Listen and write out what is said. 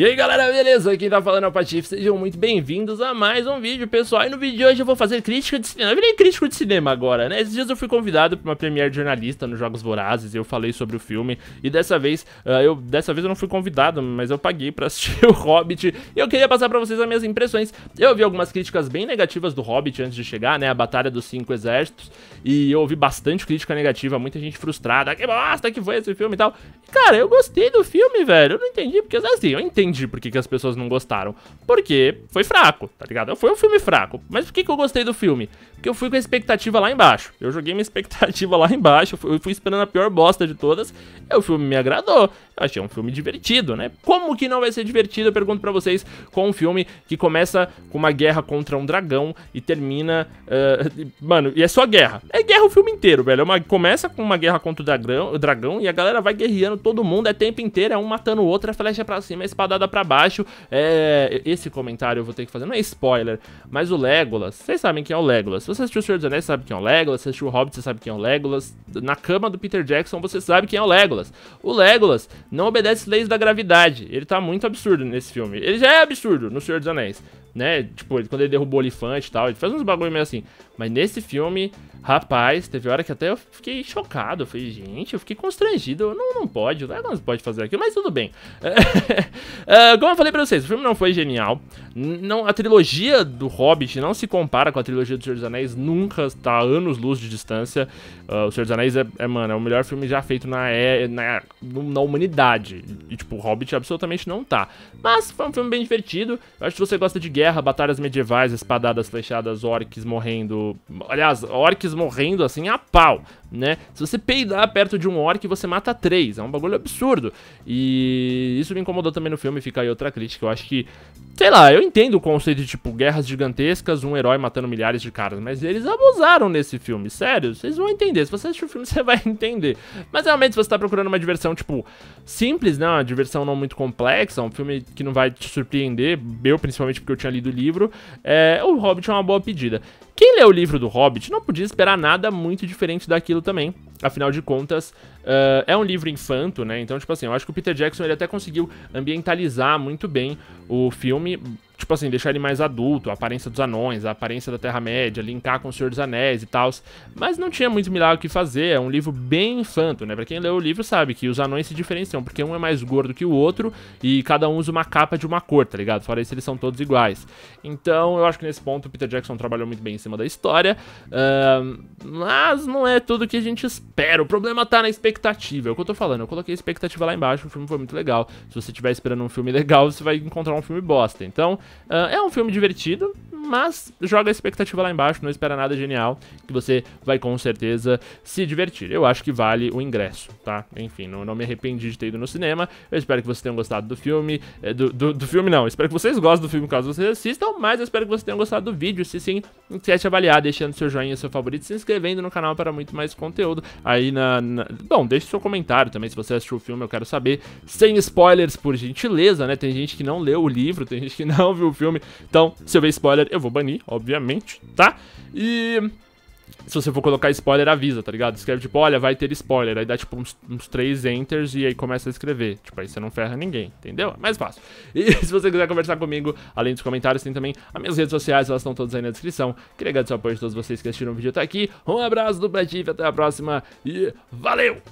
E aí galera, beleza? Aqui quem tá falando é o Patife, sejam muito bem-vindos a mais um vídeo, pessoal. E no vídeo de hoje eu vou fazer crítica de cinema, eu virei crítico de cinema agora, né? Esses dias eu fui convidado pra uma premiere de jornalista nos Jogos Vorazes, eu falei sobre o filme, e dessa vez, uh, eu, dessa vez eu não fui convidado, mas eu paguei pra assistir o Hobbit, e eu queria passar pra vocês as minhas impressões. Eu ouvi algumas críticas bem negativas do Hobbit antes de chegar, né, a Batalha dos Cinco Exércitos, e eu ouvi bastante crítica negativa, muita gente frustrada, ah, que bosta que foi esse filme e tal. E, cara, eu gostei do filme, velho, eu não entendi, porque assim, eu entendo entendi por que, que as pessoas não gostaram. Porque foi fraco, tá ligado? Foi um filme fraco. Mas por que, que eu gostei do filme? Porque eu fui com a expectativa lá embaixo. Eu joguei minha expectativa lá embaixo. Eu fui, esperando a pior bosta de todas. E o filme me agradou. Eu achei um filme divertido, né? Como que não vai ser divertido? Eu pergunto pra vocês com um filme que começa com uma guerra contra um dragão e termina. Uh, mano, e é só guerra. É guerra guerra o filme inteiro, velho. É uma, começa com uma guerra contra o dragão, o dragão e a galera vai guerreando todo mundo, é tempo inteiro, é um matando o outro, é flecha pra cima, é espadada pra baixo. É... Esse comentário eu vou ter que fazer, não é spoiler, mas o Legolas, vocês sabem quem é o Legolas. Se você assistiu o Senhor dos Anéis, sabe quem é o Legolas. Se assistiu o Hobbit, você sabe quem é o Legolas. Na cama do Peter Jackson, você sabe quem é o Legolas. O Legolas não obedece leis da gravidade. Ele tá muito absurdo nesse filme. Ele já é absurdo no Senhor dos Anéis né? Tipo, quando ele derrubou o elefante e tal, ele faz uns bagulho meio assim. Mas nesse filme, rapaz, Teve hora que até eu fiquei chocado. Eu falei, gente, eu fiquei constrangido. não, não pode, não pode fazer aquilo, mas tudo bem. uh, como eu falei pra vocês, o filme não foi genial. Não, a trilogia do Hobbit não se compara com a trilogia do Senhor dos Anéis, nunca está a anos-luz de distância. Uh, o Senhor dos Anéis é, é, mano, é o melhor filme já feito na, é, na, na humanidade. E, tipo, o Hobbit absolutamente não tá. Mas foi um filme bem divertido. Eu acho que você gosta de guerra, batalhas medievais, espadadas flechadas, orcs morrendo. Aliás, orcs morrendo assim a pau, né? Se você peidar perto de um orc, você mata três. É um bagulho absurdo. E isso me incomodou também no filme, fica aí outra crítica. Eu acho que Sei lá, eu entendo o conceito de, tipo, guerras gigantescas, um herói matando milhares de caras, mas eles abusaram nesse filme, sério, vocês vão entender. Se você assistir o filme, você vai entender. Mas realmente, se você tá procurando uma diversão, tipo, simples, né? Uma diversão não muito complexa, um filme que não vai te surpreender, eu principalmente porque eu tinha lido o livro, é, o Hobbit é uma boa pedida. Quem lê o livro do Hobbit não podia esperar nada muito diferente daquilo também afinal de contas, uh, é um livro infanto, né? Então, tipo assim, eu acho que o Peter Jackson ele até conseguiu ambientalizar muito bem o filme, tipo assim, deixar ele mais adulto, a aparência dos anões, a aparência da Terra-média, linkar com o Senhor dos Anéis e tal. Mas não tinha muito milagre o que fazer, é um livro bem infanto, né? Pra quem leu o livro sabe que os anões se diferenciam, porque um é mais gordo que o outro e cada um usa uma capa de uma cor, tá ligado? Fora isso, eles são todos iguais. Então, eu acho que nesse ponto o Peter Jackson trabalhou muito bem em cima da história, uh, mas não é tudo que a gente espera. O problema tá na expectativa, é o que eu tô falando. Eu coloquei a expectativa lá embaixo, o filme foi muito legal. Se você estiver esperando um filme legal, você vai encontrar um filme bosta. Então, Uh, é um filme divertido, mas joga a expectativa lá embaixo, não espera nada genial, que você vai com certeza se divertir. Eu acho que vale o ingresso, tá? Enfim, não, não me arrependi de ter ido no cinema. Eu espero que vocês tenham gostado do filme. Eh, do, do, do filme, não. espero que vocês gostem do filme caso vocês assistam, mas eu espero que vocês tenham gostado do vídeo. Se sim, não esquece de avaliar, deixando seu joinha, seu favorito, se inscrevendo no canal para muito mais conteúdo. Aí na. na... Bom, deixe seu comentário também se você assistiu o filme, eu quero saber. Sem spoilers, por gentileza, né? Tem gente que não leu o livro, tem gente que não viu viu o filme. Então, se eu ver spoiler, eu vou banir, obviamente, tá? E se você for colocar spoiler, avisa, tá ligado? Escreve tipo, olha, vai ter spoiler. Aí dá tipo uns, uns três enters e aí começa a escrever. Tipo, aí você não ferra ninguém, entendeu? É mais fácil. E se você quiser conversar comigo, além dos comentários, tem também as minhas redes sociais, elas estão todas aí na descrição. Queria agradecer o apoio de todos vocês que assistiram o vídeo até aqui. Um abraço do Platif, até a próxima e valeu!